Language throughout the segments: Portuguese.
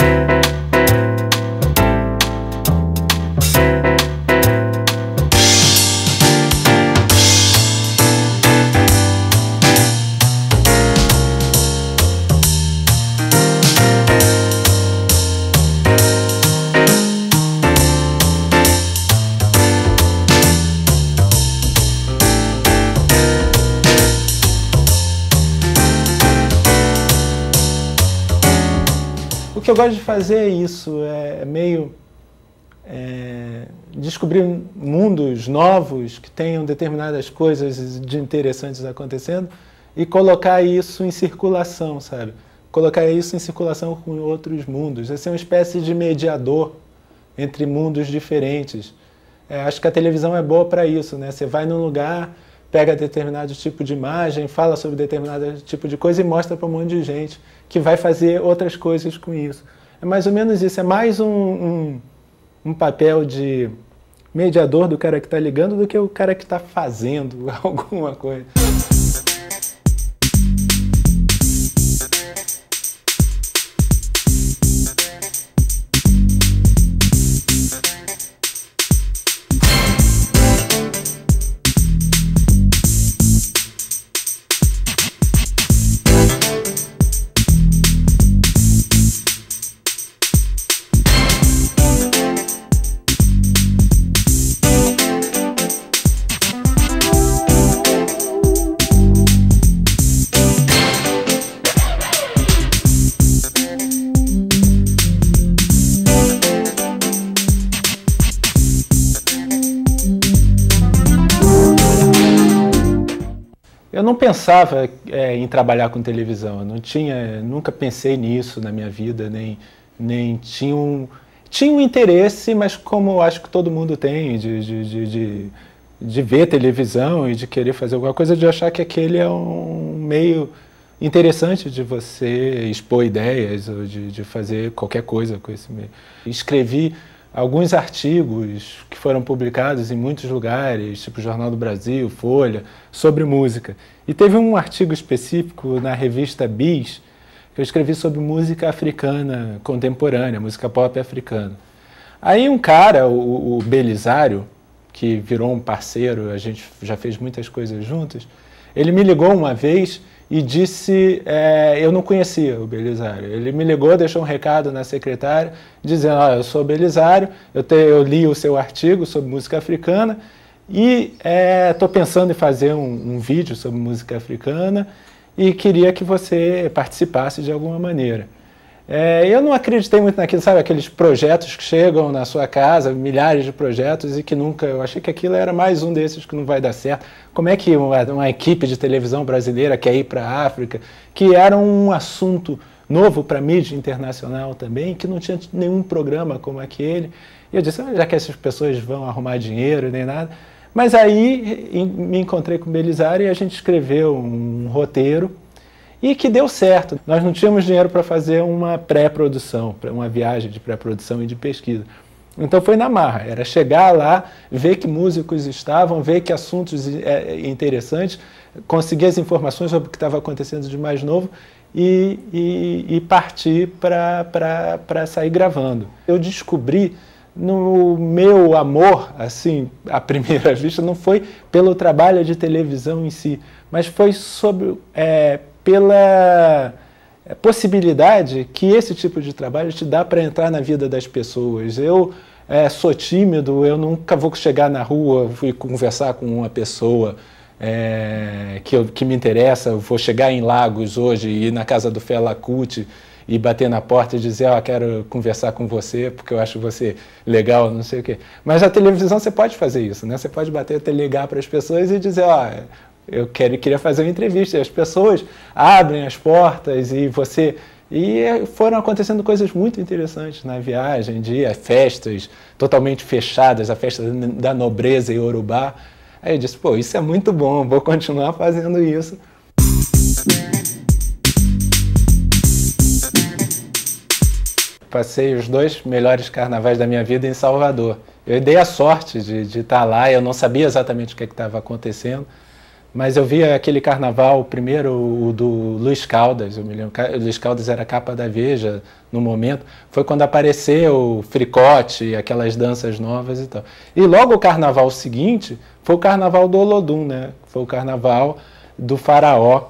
Thank you o que eu gosto de fazer é isso, é meio é, descobrir mundos novos que tenham determinadas coisas de interessantes acontecendo e colocar isso em circulação, sabe? Colocar isso em circulação com outros mundos. É ser uma espécie de mediador entre mundos diferentes. É, acho que a televisão é boa para isso, né? Você vai num lugar, pega determinado tipo de imagem, fala sobre determinado tipo de coisa e mostra para um monte de gente que vai fazer outras coisas com isso. É mais ou menos isso, é mais um, um, um papel de mediador do cara que está ligando do que o cara que está fazendo alguma coisa. não pensava é, em trabalhar com televisão. Eu não tinha, nunca pensei nisso na minha vida, nem, nem tinha um tinha um interesse, mas como acho que todo mundo tem, de, de, de, de, de ver televisão e de querer fazer alguma coisa, de achar que aquele é um meio interessante de você expor ideias ou de, de fazer qualquer coisa com esse meio. Escrevi alguns artigos que foram publicados em muitos lugares, tipo Jornal do Brasil, Folha, sobre música. E teve um artigo específico na revista Bis que eu escrevi sobre música africana contemporânea, música pop africana. Aí um cara, o, o Belisário, que virou um parceiro, a gente já fez muitas coisas juntos, ele me ligou uma vez e disse: é, Eu não conhecia o Belisário. Ele me ligou, deixou um recado na secretária, dizendo: oh, Eu sou Belisário, eu, te, eu li o seu artigo sobre música africana e estou é, pensando em fazer um, um vídeo sobre música africana e queria que você participasse de alguma maneira. É, eu não acreditei muito naquilo, sabe? Aqueles projetos que chegam na sua casa, milhares de projetos e que nunca. Eu achei que aquilo era mais um desses que não vai dar certo. Como é que uma, uma equipe de televisão brasileira quer ir para a África, que era um assunto novo para a mídia internacional também, que não tinha nenhum programa como aquele. E eu disse, ah, já que essas pessoas vão arrumar dinheiro nem nada. Mas aí em, me encontrei com o Belisário e a gente escreveu um roteiro e que deu certo. Nós não tínhamos dinheiro para fazer uma pré-produção, uma viagem de pré-produção e de pesquisa. Então foi na marra, era chegar lá, ver que músicos estavam, ver que assuntos eh, eh, interessantes, conseguir as informações sobre o que estava acontecendo de mais novo e, e, e partir para sair gravando. Eu descobri no meu amor, assim, à primeira vista, não foi pelo trabalho de televisão em si, mas foi sobre, é, pela eh, possibilidade que esse tipo de trabalho te dá para entrar na vida das pessoas. Eu é, sou tímido, eu nunca vou chegar na rua e conversar com uma pessoa é, que, eu, que me interessa. Eu vou chegar em Lagos hoje e ir na casa do Fela Kuti e bater na porta e dizer, ó, oh, quero conversar com você porque eu acho você legal, não sei o quê. Mas na televisão você pode fazer isso, né? Você pode bater, ligar para as pessoas e dizer, ó, oh, eu quero, queria fazer uma entrevista. E as pessoas abrem as portas e você. E é, foram acontecendo coisas muito interessantes na né? viagem, de festas totalmente fechadas, a festa da nobreza em Urubá. Aí eu disse, pô, isso é muito bom, vou continuar fazendo isso. Passei os dois melhores carnavais da minha vida em Salvador. Eu dei a sorte de, de estar lá, eu não sabia exatamente o que é estava acontecendo, mas eu via aquele carnaval, primeiro o do Luiz Caldas, eu me lembro, o Luiz Caldas era capa da Veja no momento, foi quando apareceu o fricote, aquelas danças novas e tal. E logo o carnaval seguinte foi o carnaval do Olodum, né? Foi o carnaval do faraó.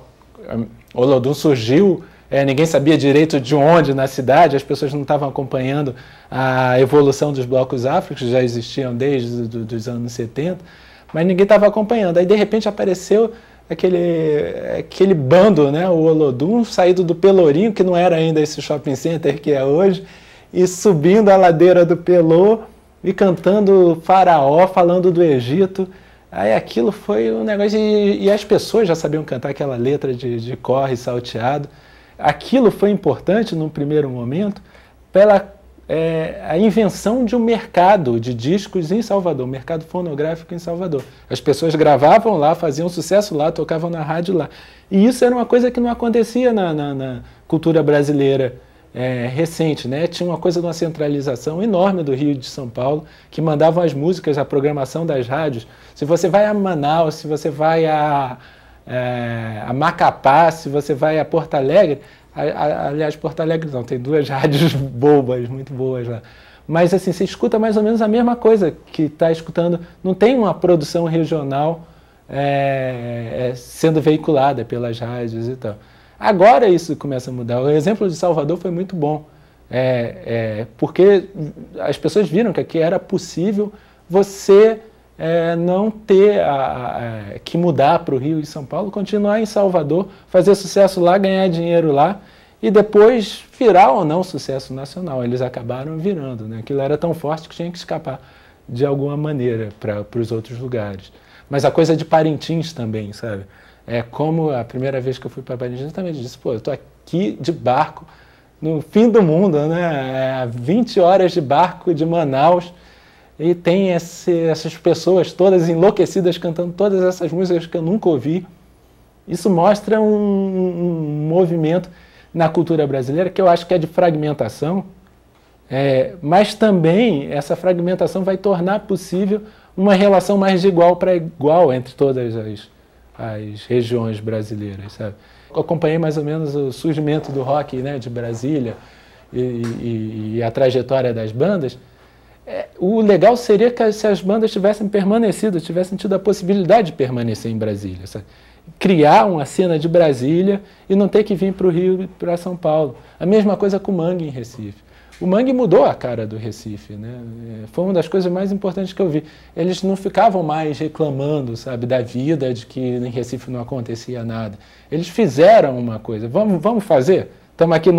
Olodum surgiu, é, ninguém sabia direito de onde na cidade, as pessoas não estavam acompanhando a evolução dos blocos áfricos, já existiam desde os anos 70 mas ninguém estava acompanhando. Aí de repente apareceu aquele, aquele bando, né, o Olodum, saído do Pelourinho, que não era ainda esse shopping center que é hoje, e subindo a ladeira do Pelô e cantando Faraó, falando do Egito. Aí aquilo foi um negócio. E, e as pessoas já sabiam cantar aquela letra de, de corre salteado. Aquilo foi importante num primeiro momento pela é, a invenção de um mercado de discos em Salvador, um mercado fonográfico em Salvador. As pessoas gravavam lá, faziam sucesso lá, tocavam na rádio lá. E isso era uma coisa que não acontecia na, na, na cultura brasileira. É, recente, né? Tinha uma coisa de uma centralização enorme do Rio de São Paulo, que mandavam as músicas, a programação das rádios. Se você vai a Manaus, se você vai a, é, a Macapá, se você vai a Porto Alegre, Aliás, Porto Alegre não, tem duas rádios bobas, muito boas lá. Mas assim, você escuta mais ou menos a mesma coisa que está escutando. Não tem uma produção regional é, é, sendo veiculada pelas rádios e tal. Agora isso começa a mudar. O exemplo de Salvador foi muito bom, é, é, porque as pessoas viram que aqui era possível você é, não ter a, a, que mudar para o Rio e São Paulo, continuar em Salvador, fazer sucesso lá, ganhar dinheiro lá e depois virar ou não sucesso nacional. Eles acabaram virando, né? aquilo era tão forte que tinha que escapar de alguma maneira para os outros lugares. Mas a coisa de Parintins também, sabe? É como a primeira vez que eu fui para Parintins, também disse, pô, eu estou aqui de barco, no fim do mundo, né? É, 20 horas de barco de Manaus e tem esse, essas pessoas todas enlouquecidas cantando todas essas músicas que eu nunca ouvi. Isso mostra um, um movimento na cultura brasileira que eu acho que é de fragmentação, é, mas também essa fragmentação vai tornar possível uma relação mais de igual para igual entre todas as, as regiões brasileiras, sabe? Eu acompanhei mais ou menos o surgimento do rock né, de Brasília e, e, e a trajetória das bandas, é, o legal seria que se as bandas tivessem permanecido, tivessem tido a possibilidade de permanecer em Brasília. Sabe? Criar uma cena de Brasília e não ter que vir para o Rio e para São Paulo. A mesma coisa com o Mangue em Recife. O Mangue mudou a cara do Recife, né? É, foi uma das coisas mais importantes que eu vi. Eles não ficavam mais reclamando, sabe, da vida, de que em Recife não acontecia nada. Eles fizeram uma coisa. Vamos, vamos fazer? Estamos aqui no